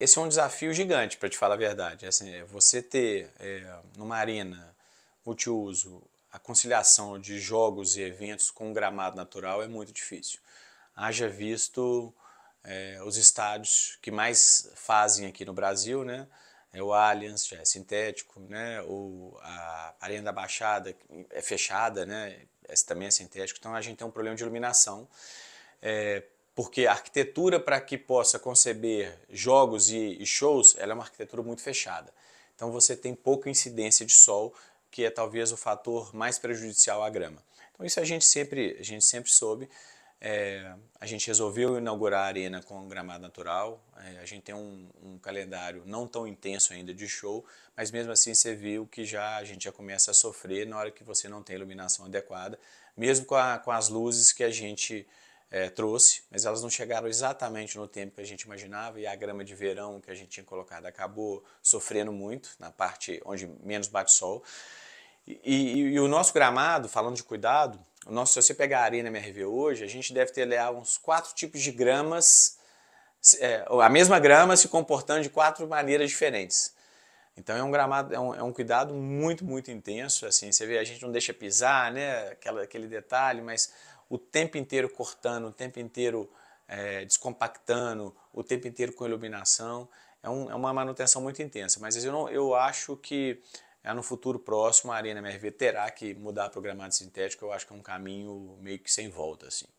esse é um desafio gigante, para te falar a verdade. Assim, é você ter é, numa arena multiuso a conciliação de jogos e eventos com gramado natural é muito difícil. Haja visto é, os estádios que mais fazem aqui no Brasil, né? É o Allianz, já é sintético, né? O, a Arena da Baixada é fechada, né? Esse também é sintético, então a gente tem um problema de iluminação. É, porque a arquitetura para que possa conceber jogos e, shows, ela é uma arquitetura muito fechada. Então você tem pouca incidência de sol, que é talvez o fator mais prejudicial à grama. Então isso a gente sempre, a gente sempre soube. É, a gente resolveu inaugurar a arena com gramado natural. É, a gente tem um, um, calendário não tão intenso ainda de show, mas mesmo assim você viu que já a gente já começa a sofrer na hora que você não tem iluminação adequada, mesmo com, a, com as luzes que a gente é, trouxe, mas elas não chegaram exatamente no tempo que a gente imaginava e a grama de verão que a gente tinha colocado acabou sofrendo muito na parte onde menos bate sol. E, e, e o nosso gramado, falando de cuidado, o nosso, se você pegar a Arena MRV hoje, a gente deve ter lá uns quatro tipos de gramas, é, a mesma grama se comportando de quatro maneiras diferentes. Então é um gramado, é um, é um, cuidado muito, muito intenso, assim, você vê, a gente não deixa pisar, né, Aquela, aquele detalhe, mas o tempo inteiro cortando, o tempo inteiro é, descompactando, o tempo inteiro com iluminação. É, um, é, uma manutenção muito intensa, mas eu, não, eu acho que é no futuro próximo a Arena MRV terá que mudar a programado sintético, eu acho que é um caminho meio que sem volta, assim.